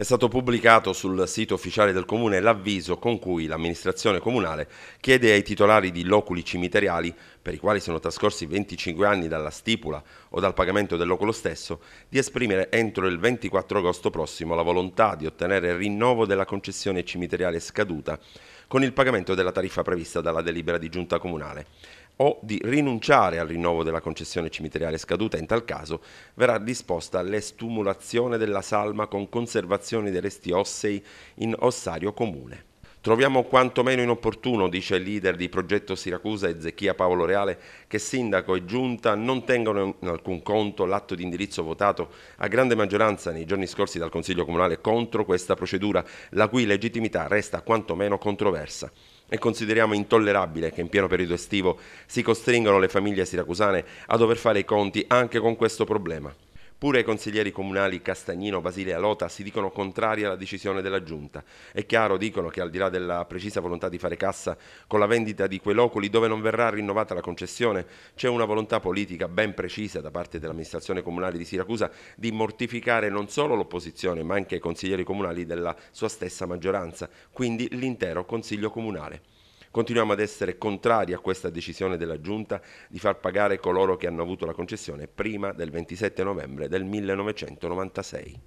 È stato pubblicato sul sito ufficiale del comune l'avviso con cui l'amministrazione comunale chiede ai titolari di loculi cimiteriali, per i quali sono trascorsi 25 anni dalla stipula o dal pagamento del loculo stesso, di esprimere entro il 24 agosto prossimo la volontà di ottenere il rinnovo della concessione cimiteriale scaduta con il pagamento della tariffa prevista dalla delibera di giunta comunale o di rinunciare al rinnovo della concessione cimiteriale scaduta, in tal caso verrà disposta l'estumulazione della salma con conservazione dei resti ossei in ossario comune. Troviamo quantomeno inopportuno, dice il leader di Progetto Siracusa e Zecchia Paolo Reale, che sindaco e giunta non tengono in alcun conto l'atto di indirizzo votato a grande maggioranza nei giorni scorsi dal Consiglio Comunale contro questa procedura, la cui legittimità resta quantomeno controversa e consideriamo intollerabile che in pieno periodo estivo si costringano le famiglie siracusane a dover fare i conti anche con questo problema. Pure i consiglieri comunali Castagnino, Basile e Alota si dicono contrari alla decisione della Giunta. È chiaro, dicono, che al di là della precisa volontà di fare cassa con la vendita di quei loculi dove non verrà rinnovata la concessione, c'è una volontà politica ben precisa da parte dell'amministrazione comunale di Siracusa di mortificare non solo l'opposizione ma anche i consiglieri comunali della sua stessa maggioranza, quindi l'intero Consiglio Comunale. Continuiamo ad essere contrari a questa decisione della Giunta di far pagare coloro che hanno avuto la concessione prima del 27 novembre del 1996.